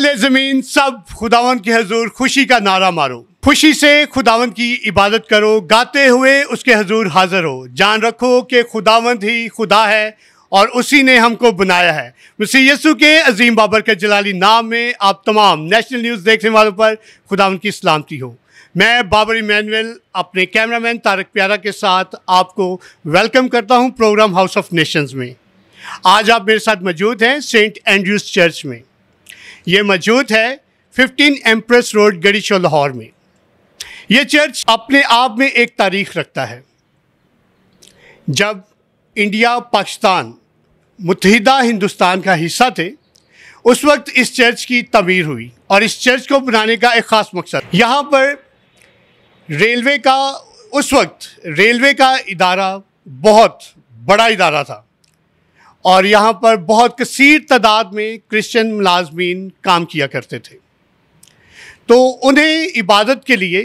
अहले ज़मीन सब खुदावन के हजूर खुशी का नारा मारो खुशी से खुदावंत की इबादत करो गाते हुए उसके हजूर हाजिर हो जान रखो कि खुदावंत ही खुदा है और उसी ने हमको बनाया है मुसी यसु के अजीम बाबर के जलाली नाम में आप तमाम नेशनल न्यूज़ देखने वालों पर खुदावन की सलामती हो मैं बाबर इमैनुअल अपने कैमरामैन तारक प्यारा के साथ आपको वेलकम करता हूं प्रोग्राम हाउस ऑफ नेशंस में आज आप मेरे साथ मौजूद हैं सेंट एंड्रूज चर्च में ये मौजूद है 15 एम्प्रेस रोड गड़ीशो लाहौर में ये चर्च अपने आप में एक तारीख रखता है जब इंडिया पाकिस्तान मुतहदा हिंदुस्तान का हिस्सा थे उस वक्त इस चर्च की तमीर हुई और इस चर्च को बनाने का एक ख़ास मकसद यहाँ पर रेलवे का उस वक्त रेलवे का इदारा बहुत बड़ा इदारा था और यहाँ पर बहुत कसीर तादाद में क्रिश्चियन मुलाजमीन काम किया करते थे तो उन्हें इबादत के लिए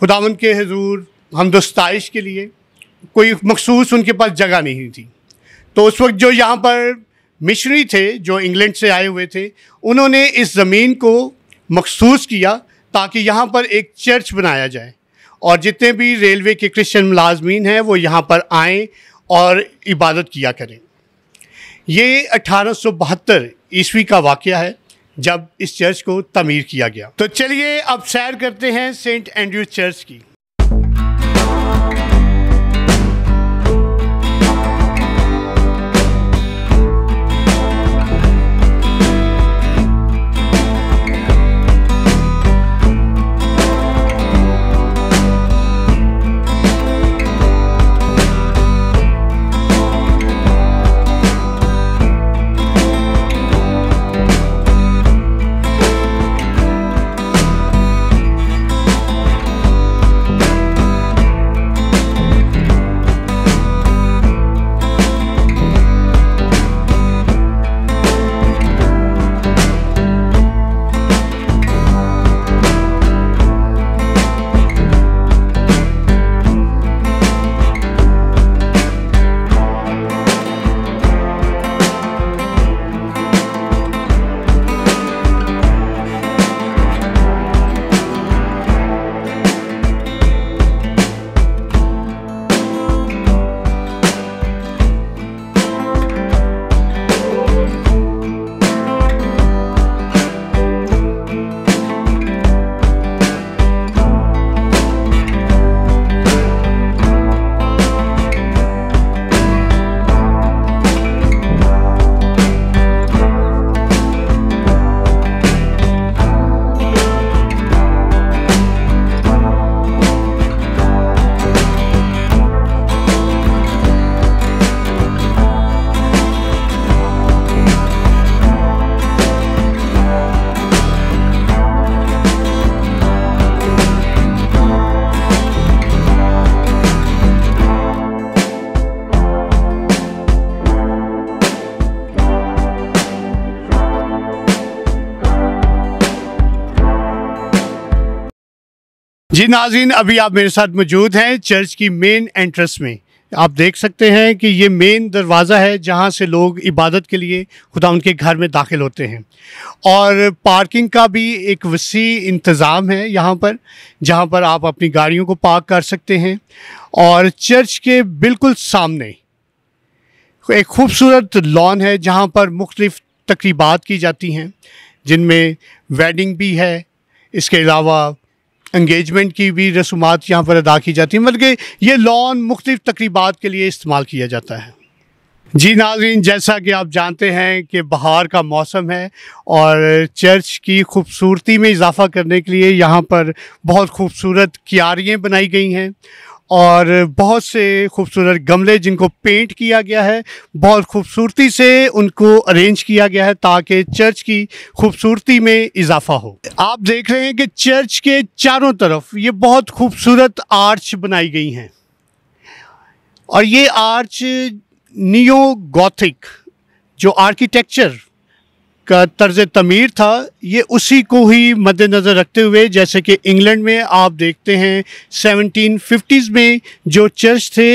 खुदावन के हजूर हमदस्ताइश के लिए कोई मखसूस उनके पास जगह नहीं थी तो उस वक्त जो यहाँ पर मिशनरी थे जो इंग्लैंड से आए हुए थे उन्होंने इस ज़मीन को मखसूस किया ताकि यहाँ पर एक चर्च बनाया जाए और जितने भी रेलवे के क्रिश्चियन मुलाजमीन हैं वो यहाँ पर आएँ और इबादत किया करें ये अठारह ईस्वी का वाक़ है जब इस चर्च को तमीर किया गया तो चलिए अब सैर करते हैं सेंट एंड्रयू चर्च की जी नाजीन अभी आप मेरे साथ मौजूद हैं चर्च की मेन एंट्रेंस में आप देख सकते हैं कि ये मेन दरवाज़ा है जहाँ से लोग इबादत के लिए खुदा उनके घर में दाखिल होते हैं और पार्किंग का भी एक वसी इंतज़ाम है यहाँ पर जहाँ पर आप अपनी गाड़ियों को पार्क कर सकते हैं और चर्च के बिल्कुल सामने एक खूबसूरत लॉन है जहाँ पर मुख्तफ तकरीबा की जाती हैं जिनमें वेडिंग भी है इसके अलावा इंगेजमेंट की भी रसूमात यहाँ पर अदा की जाती हैं बल्कि ये लॉन मुख्तफ तकरीबा के लिए इस्तेमाल किया जाता है जी नाजीन जैसा कि आप जानते हैं कि बहार का मौसम है और चर्च की खूबसूरती में इजाफ़ा करने के लिए यहाँ पर बहुत खूबसूरत क्यारियाँ बनाई गई हैं और बहुत से खूबसूरत गमले जिनको पेंट किया गया है बहुत खूबसूरती से उनको अरेंज किया गया है ताकि चर्च की खूबसूरती में इजाफा हो आप देख रहे हैं कि चर्च के चारों तरफ ये बहुत खूबसूरत आर्च बनाई गई हैं और ये आर्च नियो गॉथिक जो आर्किटेक्चर का तर्ज तमीर था ये उसी को ही मद्दनज़र रखते हुए जैसे कि इंग्लैंड में आप देखते हैं 1750s में जो चर्च थे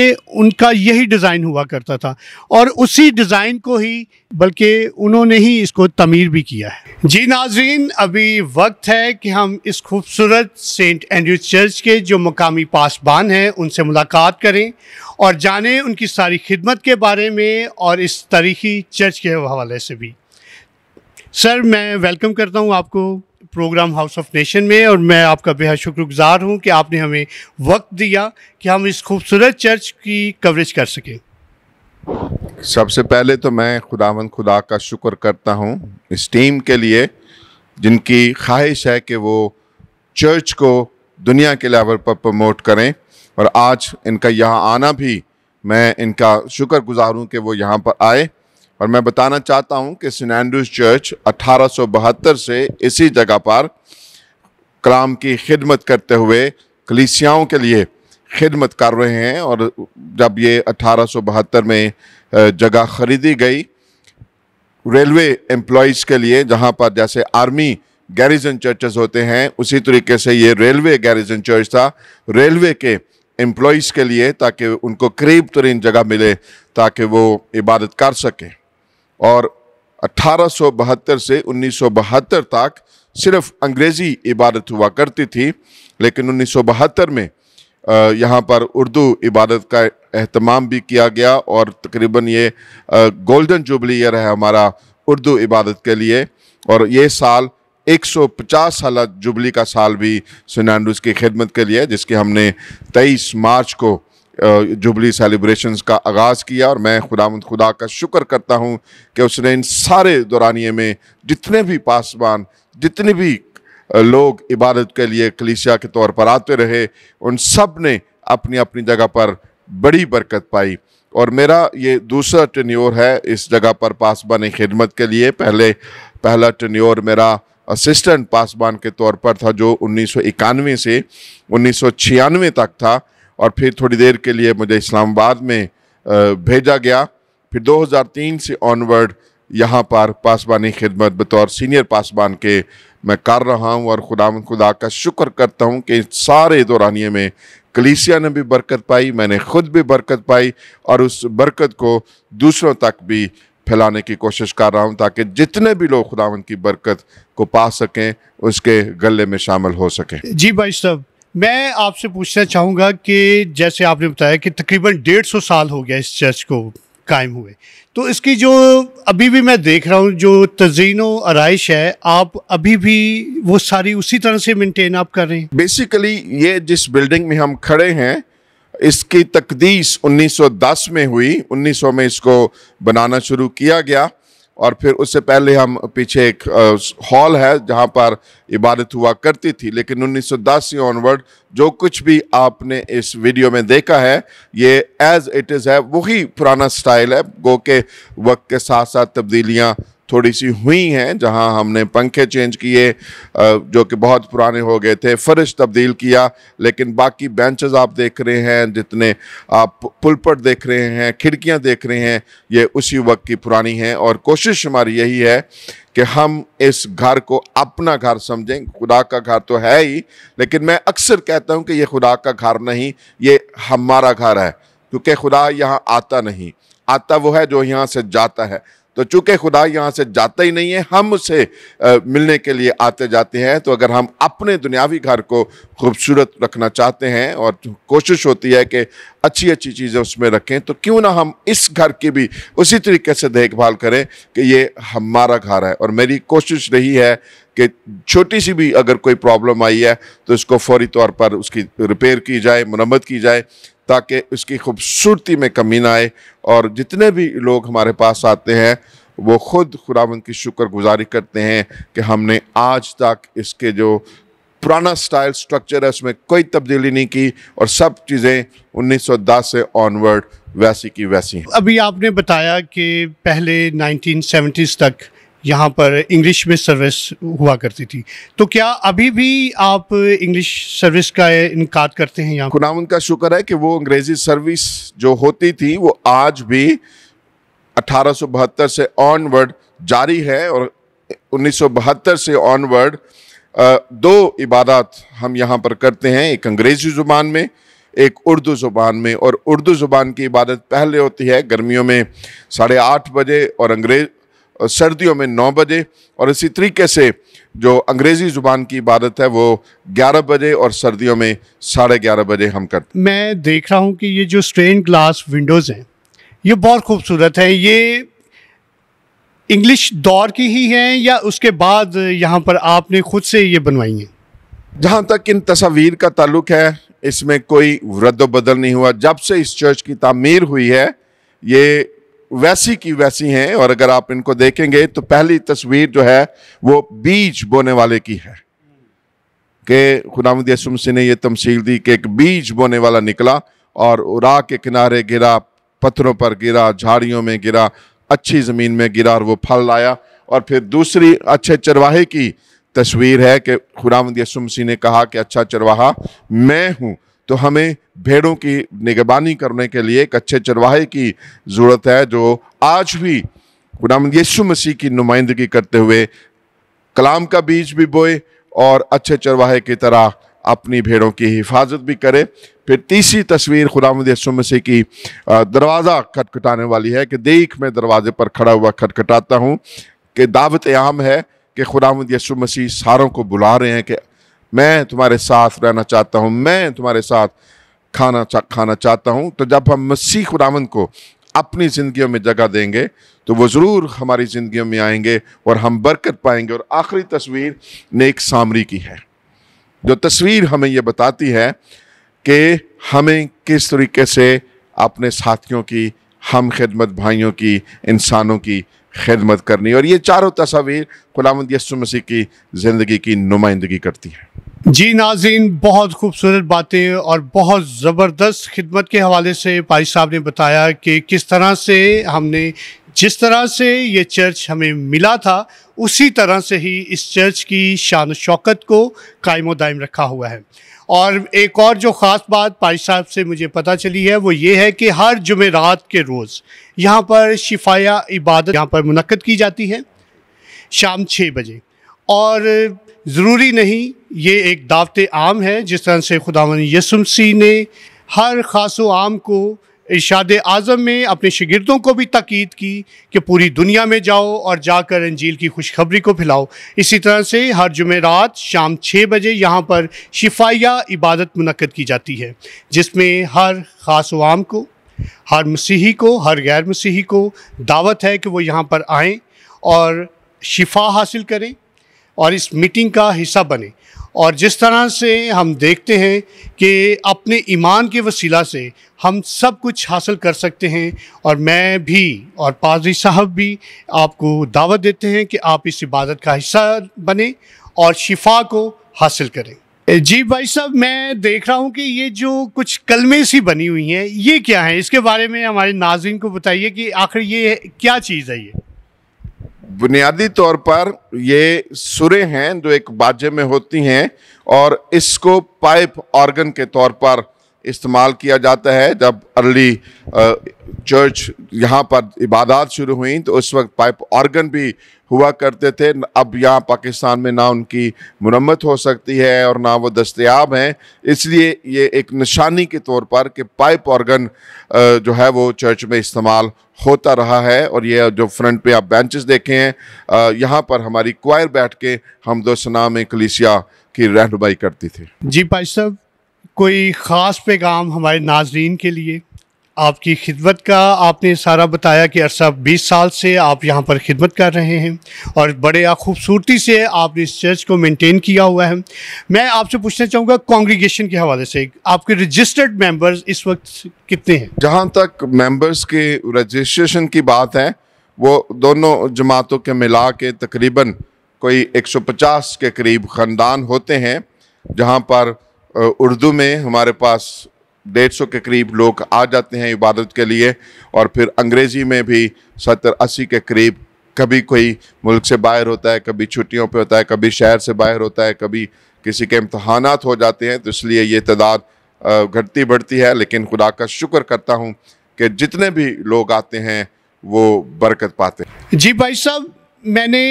उनका यही डिज़ाइन हुआ करता था और उसी डिज़ाइन को ही बल्कि उन्होंने ही इसको तमीर भी किया है जी नाजीन अभी वक्त है कि हम इस खूबसूरत सेंट एंड्रूज चर्च के जो मकामी पासबान हैं उनसे मुलाकात करें और जानें उनकी सारी खिदमत के बारे में और इस तारीखी चर्च के हवाले से भी सर मैं वेलकम करता हूं आपको प्रोग्राम हाउस ऑफ नेशन में और मैं आपका बेहद शुक्रगुजार हूं कि आपने हमें वक्त दिया कि हम इस खूबसूरत चर्च की कवरेज कर सकें सबसे पहले तो मैं खुदावन खुदा का शुक्र करता हूं इस टीम के लिए जिनकी ख्वाहिश है कि वो चर्च को दुनिया के लेवल पर प्रमोट करें और आज इनका यहाँ आना भी मैं इनका शुक्र गुजार हूँ कि वो यहाँ पर आए और मैं बताना चाहता हूं कि सेंट एंड्रूज चर्च अठारह से इसी जगह पर कलाम की खिदमत करते हुए कलिसियाओं के लिए खिदमत कर रहे हैं और जब ये अठारह में जगह ख़रीदी गई रेलवे एम्प्लॉज़ के लिए जहाँ पर जैसे आर्मी गैरिजन चर्चेज होते हैं उसी तरीके से ये रेलवे गैरिजन चर्च था रेलवे के एम्प्लॉज़ के लिए ताकि उनको करीब तरीन जगह मिले ताकि वो इबादत कर सकें और अट्ठारह से उन्नीस तक सिर्फ अंग्रेज़ी इबादत हुआ करती थी लेकिन उन्नीस में यहाँ पर उर्दू इबादत का अहतमाम भी किया गया और तकरीबन ये गोल्डन जुबली ईयर है हमारा उर्दू इबादत के लिए और ये साल 150 साल जुबली का साल भी सुनानडूज की खिदमत के लिए जिसके हमने 23 मार्च को जुबली सेलिब्रेशंस का आगाज़ किया और मैं खुदा खुदा का शुक्र करता हूँ कि उसने इन सारे दौरानिए में जितने भी पासवान जितने भी लोग इबादत के लिए कलीसिया के तौर पर आते रहे उन सब ने अपनी अपनी जगह पर बड़ी बरकत पाई और मेरा ये दूसरा टन्योर है इस जगह पर पासबान खिदमत के लिए पहले पहला टन्योर मेरा असिस्टेंट पासबान के तौर पर था जो उन्नीस से उन्नीस तक था और फिर थोड़ी देर के लिए मुझे इस्लामाबाद में भेजा गया फिर 2003 से ऑनवर्ड यहाँ पर पासबानी खिदमत बतौर सीनियर पासबान के मैं कर रहा हूँ और खुदा खुदा का शुक्र करता हूँ कि सारे दौरानिए में कलीसिया ने भी बरकत पाई मैंने खुद भी बरकत पाई और उस बरकत को दूसरों तक भी फैलाने की कोशिश कर रहा हूँ ताकि जितने भी लोग खुदावन की बरकत को पा सकें उसके गले में शामिल हो सकें जी भाई साहब मैं आपसे पूछना चाहूँगा कि जैसे आपने बताया कि तकरीबन डेढ़ सौ साल हो गया इस चर्च को कायम हुए तो इसकी जो अभी भी मैं देख रहा हूँ जो तजीन आरइश है आप अभी भी वो सारी उसी तरह से मेंटेन आप कर रहे हैं बेसिकली ये जिस बिल्डिंग में हम खड़े हैं इसकी तकदीस 1910 में हुई 1900 में इसको बनाना शुरू किया गया और फिर उससे पहले हम पीछे एक हॉल है जहाँ पर इबादत हुआ करती थी लेकिन 1910 से ऑनवर्ड जो कुछ भी आपने इस वीडियो में देखा है ये एज इट इज़ है वही पुराना स्टाइल है गो के वक्त के साथ साथ तब्दीलियाँ थोड़ी सी हुई हैं जहां हमने पंखे चेंज किए जो कि बहुत पुराने हो गए थे फर्श तब्दील किया लेकिन बाकी बेंचेस आप देख रहे हैं जितने आप पुलपट देख रहे हैं खिड़कियां देख रहे हैं ये उसी वक्त की पुरानी हैं और कोशिश हमारी यही है कि हम इस घर को अपना घर समझें खुदा का घर तो है ही लेकिन मैं अक्सर कहता हूँ कि ये खुदा का घर नहीं ये हमारा घर है क्योंकि खुदा यहाँ आता नहीं आता वो है जो यहाँ से जाता है तो चूंकि खुदा यहाँ से जाता ही नहीं है हम उसे मिलने के लिए आते जाते हैं तो अगर हम अपने दुनियावी घर को खूबसूरत रखना चाहते हैं और कोशिश होती है कि अच्छी अच्छी चीज़ें उसमें रखें तो क्यों ना हम इस घर की भी उसी तरीके से देखभाल करें कि ये हमारा घर है और मेरी कोशिश रही है कि छोटी सी भी अगर कोई प्रॉब्लम आई है तो इसको फौरी तौर पर उसकी रिपेयर की जाए मरम्मत की जाए ताकि उसकी खूबसूरती में कमी ना आए और जितने भी लोग हमारे पास आते हैं वो खुद खुदावन की शुक्रगुजारी करते हैं कि हमने आज तक इसके जो पुराना स्टाइल स्ट्रक्चर है उसमें कोई तब्दीली नहीं की और सब चीज़ें 1910 से ऑनवर्ड वैसी की वैसी हैं अभी आपने बताया कि पहले 1970s तक यहाँ पर इंग्लिश में सर्विस हुआ करती थी तो क्या अभी भी आप इंग्लिश सर्विस का इनकार करते हैं यहाँ गुनाम उनका शुक्र है कि वो अंग्रेज़ी सर्विस जो होती थी वो आज भी अठारह से ऑनवर्ड जारी है और उन्नीस से ऑनवर्ड दो इबादत हम यहाँ पर करते हैं एक अंग्रेज़ी ज़ुबान में एक उर्दू ज़ुबान में और उर्दू ज़ुबान की इबादत पहले होती है गर्मियों में साढ़े आठ बजे और अंग्रेज सर्दियों में नौ बजे और इसी तरीके से जो अंग्रेज़ी ज़ुबान की इबादत है वो ग्यारह बजे और सर्दियों में साढ़े ग्यारह बजे हम करते हैं मैं देख रहा हूँ कि ये जो स्ट्रेन ग्लास विंडोज़ हैं ये बहुत खूबसूरत है ये इंग्लिश दौर की ही हैं या उसके बाद यहाँ पर आपने खुद से ये बनवाई हैं जहाँ तक इन तस्वीर का ताल्लुक है इसमें कोई रद्द बदल नहीं हुआ जब से इस चर्च की तामीर हुई है ये वैसी की वैसी हैं और अगर आप इनको देखेंगे तो पहली तस्वीर जो है वो बीज बोने वाले की है कि खुदामद यसुम ने यह तमसील दी कि एक बीज बोने वाला निकला और राह के किनारे गिरा पत्थरों पर गिरा झाड़ियों में गिरा अच्छी ज़मीन में गिरा और वो फल लाया और फिर दूसरी अच्छे चरवाहे की तस्वीर है कि खुदामद यसुम ने कहा कि अच्छा चरवाहा मैं हूँ तो हमें भेड़ों की निगरानी करने के लिए एक अच्छे चरवाहे की ज़रूरत है जो आज भी गुलाम यीशु मसीह की नुमाइंदगी करते हुए कलाम का बीज भी बोए और अच्छे चरवाहे की तरह अपनी भेड़ों की हिफाजत भी करे फिर तीसरी तस्वीर खुदा यसु मसीह की दरवाज़ा खटखटाने वाली है कि देख मैं दरवाजे पर खड़ा हुआ खटखटाता हूँ कि दावत आम है कि खुदामद यसु मसीह सारों को बुला रहे हैं कि मैं तुम्हारे साथ रहना चाहता हूँ मैं तुम्हारे साथ खाना चा, खाना चाहता हूँ तो जब हम मसीह खुदावंद को अपनी ज़िंदगियों में जगह देंगे तो वो ज़रूर हमारी ज़िंदगियों में आएंगे और हम बरकत पाएंगे और आखिरी तस्वीर नेक सामरी की है जो तस्वीर हमें ये बताती है कि हमें किस तरीके से अपने साथियों की हम खिदमत भाइयों की इंसानों की खिदमत करनी और ये चारों तस्वीर गुलामद यसु मसीह की ज़िंदगी की नुमाइंदगी करती है जी नाजीन बहुत खूबसूरत बातें और बहुत ज़बरदस्त खिदमत के हवाले से भाई साहब ने बताया कि किस तरह से हमने जिस तरह से ये चर्च हमें मिला था उसी तरह से ही इस चर्च की शान शौकत को कायम दायम रखा हुआ है और एक और जो ख़ास बात पाई साहब से मुझे पता चली है वो ये है कि हर जुमेरात के रोज़ यहाँ पर शिफाया इबादत यहाँ पर मुनद की जाती है शाम छः बजे और ज़रूरी नहीं ये एक दावत आम है जिस तरह से खुदा यसुमसी ने हर ख़ास आम को इर्शाद आज़म में अपने शगिर्दों को भी तकीद की कि पूरी दुनिया में जाओ और जाकर अंजील की खुशखबरी को फैलाओ इसी तरह से हर जुमेरात शाम छः बजे यहाँ पर शिफाया इबादत मनक़द की जाती है जिसमें हर ख़ास आम को हर मसीही को हर गैर मसीही को दावत है कि वो यहाँ पर आएँ और शिफा हासिल करें और इस मीटिंग का हिस्सा बने और जिस तरह से हम देखते हैं कि अपने ईमान के वसीला से हम सब कुछ हासिल कर सकते हैं और मैं भी और पाजी साहब भी आपको दावत देते हैं कि आप इस इबादत का हिस्सा बने और शिफा को हासिल करें जी भाई साहब मैं देख रहा हूँ कि ये जो कुछ कलमे सी बनी हुई हैं ये क्या है इसके बारे में हमारे नाजिन को बताइए कि आखिर ये क्या चीज़ है ये बुनियादी तौर पर ये सुरें हैं जो एक बाजे में होती हैं और इसको पाइप ऑर्गन के तौर पर इस्तेमाल किया जाता है जब अर्ली चर्च यहाँ पर इबादत शुरू हुई तो उस वक्त पाइप ऑर्गन भी हुआ करते थे अब यहाँ पाकिस्तान में ना उनकी मरम्मत हो सकती है और ना वो दस्तियाब हैं इसलिए ये एक निशानी के तौर पर कि पाइप ऑर्गन जो है वो चर्च में इस्तेमाल होता रहा है और ये जो फ्रंट पे आप बेंचेस देखे हैं यहाँ पर हमारी क्वायर बैठ के हम दो सना में कलिसिया की रहनुमाई करती थी जी पाई साहब कोई ख़ास पैगाम हमारे नाजरीन के लिए आपकी खिदमत का आपने सारा बताया कि अरसा 20 साल से आप यहाँ पर खिदमत कर रहे हैं और बड़े खूबसूरती से आपने इस चर्च को मेंटेन किया हुआ है मैं आपसे पूछना चाहूँगा कॉन्ग्रीगेशन के हवाले से आपके रजिस्टर्ड मेंबर्स इस वक्त कितने हैं जहाँ तक मेंबर्स के रजिस्ट्रेशन की बात है वो दोनों जमातों के मिला के तकरीबन कोई एक के करीब ख़ानदान होते हैं जहाँ पर उर्दू में हमारे पास डेढ़ सौ के करीब लोग आ जाते हैं इबादत के लिए और फिर अंग्रेज़ी में भी सत्तर अस्सी के करीब कभी कोई मुल्क से बाहर होता है कभी छुट्टियों पे होता है कभी शहर से बाहर होता है कभी किसी के इम्तहान हो जाते हैं तो इसलिए ये तादाद घटती बढ़ती है लेकिन खुदा का शुक्र करता हूँ कि जितने भी लोग आते हैं वो बरकत पाते हैं जी भाई साहब मैंने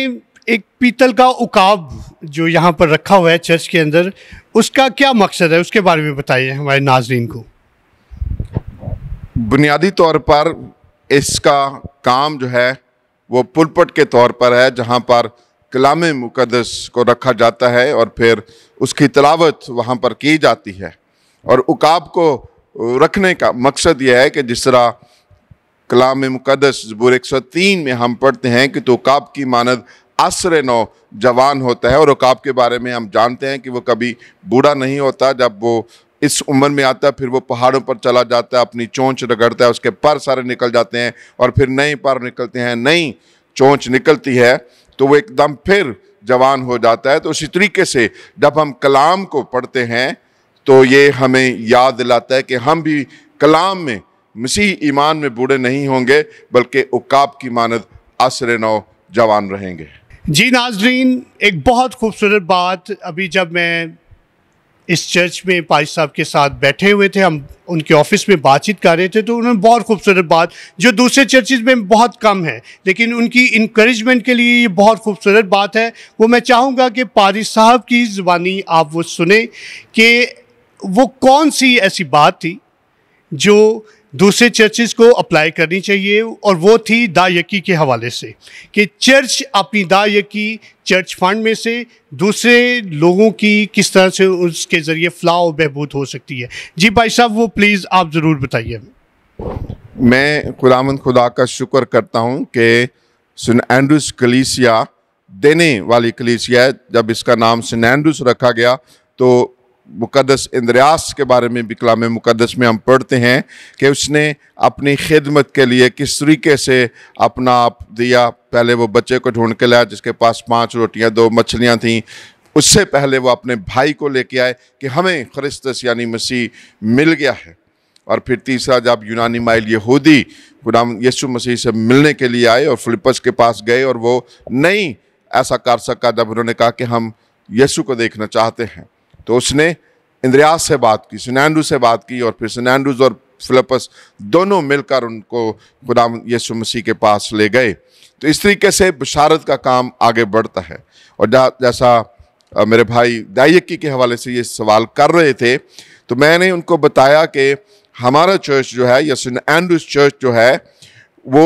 एक पीतल का उकाब जो यहाँ पर रखा हुआ है चर्च के अंदर उसका क्या मकसद है उसके बारे में बताइए हमारे नाजरीन को बुनियादी तौर पर इसका काम जो है वो पुलपट के तौर पर है जहाँ पर कलाम मुकदस को रखा जाता है और फिर उसकी तलावत वहाँ पर की जाती है और उकाब को रखने का मकसद यह है कि जिस तरह कलाम मुकदस जबूर एक सौ तीन में हम पढ़ते हैं कि तो उकाब की मानद आश्रय नौ जवान होता है और रुकाब के बारे में हम जानते हैं कि वो कभी बूढ़ा नहीं होता जब वो इस उम्र में आता है फिर वो पहाड़ों पर चला जाता है अपनी चोंच रगड़ता है उसके पर सारे निकल जाते हैं और फिर नए पर निकलते हैं नई चोंच निकलती है तो वो एकदम फिर जवान हो जाता है तो उसी तरीके से जब हम कलाम को पढ़ते हैं तो ये हमें याद दिलाता है कि हम भी कलाम में मसीह ईमान में बूढ़े नहीं होंगे बल्कि उकाब की मानद आसरे नौ जवान रहेंगे जी नाजरीन एक बहुत खूबसूरत बात अभी जब मैं इस चर्च में पाई साहब के साथ बैठे हुए थे हम उनके ऑफिस में बातचीत कर रहे थे तो उन्होंने बहुत खूबसूरत बात जो दूसरे चर्चेज में बहुत कम है लेकिन उनकी इनक्रेजमेंट के लिए ये बहुत खूबसूरत बात है वो मैं चाहूँगा कि पारी साहब की जबानी आप वो सुने कि वो कौन सी ऐसी बात थी जो दूसरे चर्चेज को अप्लाई करनी चाहिए और वो थी दायकी के हवाले से कि चर्च अपनी दायकी चर्च फंड में से दूसरे लोगों की किस तरह से उसके ज़रिए फलाह बहबूद हो सकती है जी भाई साहब वो प्लीज़ आप ज़रूर बताइए मैं खुदाम खुदा का शुक्र करता हूँ कि सन एंड्रूस कलीसिया देने वाली कलीसिया जब इसका नाम सन एंड्रूस रखा गया तो मुकदस इंद्रयास के बारे में भी कलाम मुकदस में हम पढ़ते हैं कि उसने अपनी खिदमत के लिए किस तरीके से अपना आप दिया पहले वो बच्चे को ढूंढ के लाया जिसके पास पांच रोटियां दो मछलियां थीं उससे पहले वो अपने भाई को लेके आए कि हमें ख्रिस्तस यानी मसीह मिल गया है और फिर तीसरा जब यूनानी माइल यहूदी गुलाम यसु मसीह से मिलने के लिए आए और फिलिपस के पास गए और वो नहीं ऐसा कर सका जब उन्होंने कहा कि हम यसु को देखना चाहते हैं तो उसने इंद्रयास से बात की सुनैंडू से बात की और फिर सुनैंडूज और फिलपस दोनों मिलकर उनको खुदा यीशु मसीह के पास ले गए तो इस तरीके से बशारत का काम आगे बढ़ता है और जैसा मेरे भाई दायकी के हवाले से ये सवाल कर रहे थे तो मैंने उनको बताया कि हमारा चर्च जो है या सुन एंड्रूज चर्च जो है वो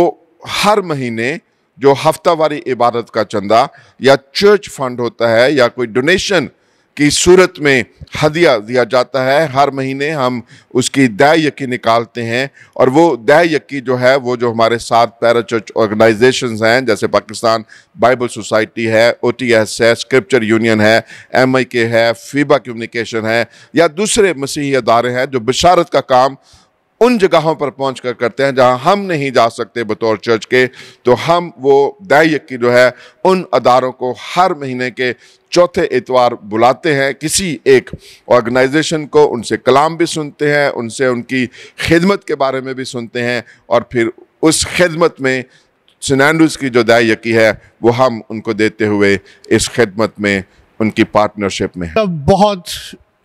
हर महीने जो हफ्तावारी इबादत का चंदा या चर्च फंड होता है या कोई डोनेशन की सूरत में हदिया दिया जाता है हर महीने हम उसकी दह यकी निकालते हैं और वो दह यकी जो है वो जो हमारे साथ पैरा चर्च ऑर्गेनाइजेशन हैं जैसे पाकिस्तान बाइबल सोसाइटी है ओ टी एस है स्क्रिप्चर यूनियन है एम आई के है फीबा कम्युनिकेशन है या दूसरे मसीही अदारे हैं जो बशारत का काम उन जगहों पर पहुंच कर करते हैं जहां हम नहीं जा सकते बतौर चर्च के तो हम वो दाय की जो है उन अदारों को हर महीने के चौथे इतवार बुलाते हैं किसी एक ऑर्गेनाइजेशन को उनसे कलाम भी सुनते हैं उनसे उनकी खिदमत के बारे में भी सुनते हैं और फिर उस खिदमत में सिनेंडूस की जो दाय यकी है वो हम उनको देते हुए इस खिदमत में उनकी पार्टनरशिप में तो बहुत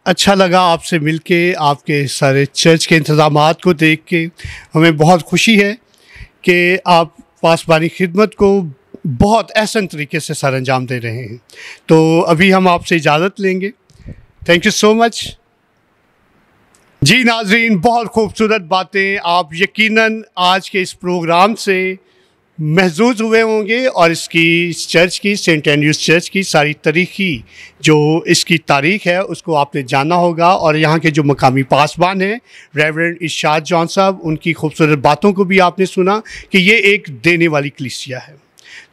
अच्छा लगा आपसे मिलके आपके सारे चर्च के इंतजाम को देख के हमें बहुत खुशी है कि आप पासबानी खिदमत को बहुत अहसन तरीके से सर अंजाम दे रहे हैं तो अभी हम आपसे इजाज़त लेंगे thank you so much ji नाजरीन बहुत खूबसूरत बातें आप यकीनन आज के इस प्रोग्राम से महजूज हुए होंगे और इसकी चर्च की सेंट एंड्रूज चर्च की सारी तारीखी जो इसकी तारीख है उसको आपने जाना होगा और यहाँ के जो मकामी पासवान हैं रेवरेंड इशाद जॉन साहब उनकी खूबसूरत बातों को भी आपने सुना कि ये एक देने वाली क्लिसिया है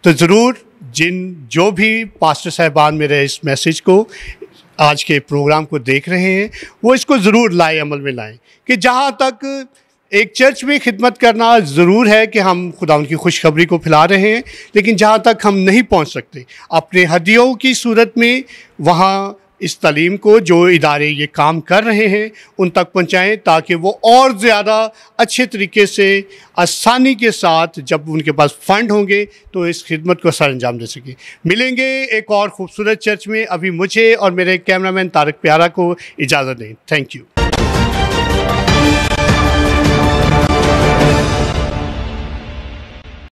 तो ज़रूर जिन जो भी पास्टर साहबान मेरे इस मैसेज को आज के प्रोग्राम को देख रहे हैं वो इसको ज़रूर लाए अमल में लाएँ कि जहाँ तक एक चर्च में खिदमत करना ज़रूर है कि हम खुदा उनकी खुशखबरी को फैला रहे हैं लेकिन जहाँ तक हम नहीं पहुँच सकते अपने हदियों की सूरत में वहाँ इस तलीम को जो इदारे ये काम कर रहे हैं उन तक पहुँचाएँ ताकि वो और ज़्यादा अच्छे तरीके से आसानी के साथ जब उनके पास फ़ंड होंगे तो इस खिदमत को सर अंजाम दे सकें मिलेंगे एक और ख़ूबसूरत चर्च में अभी मुझे और मेरे कैमरामैन तारक प्यारा को इजाज़त दें थैंक यू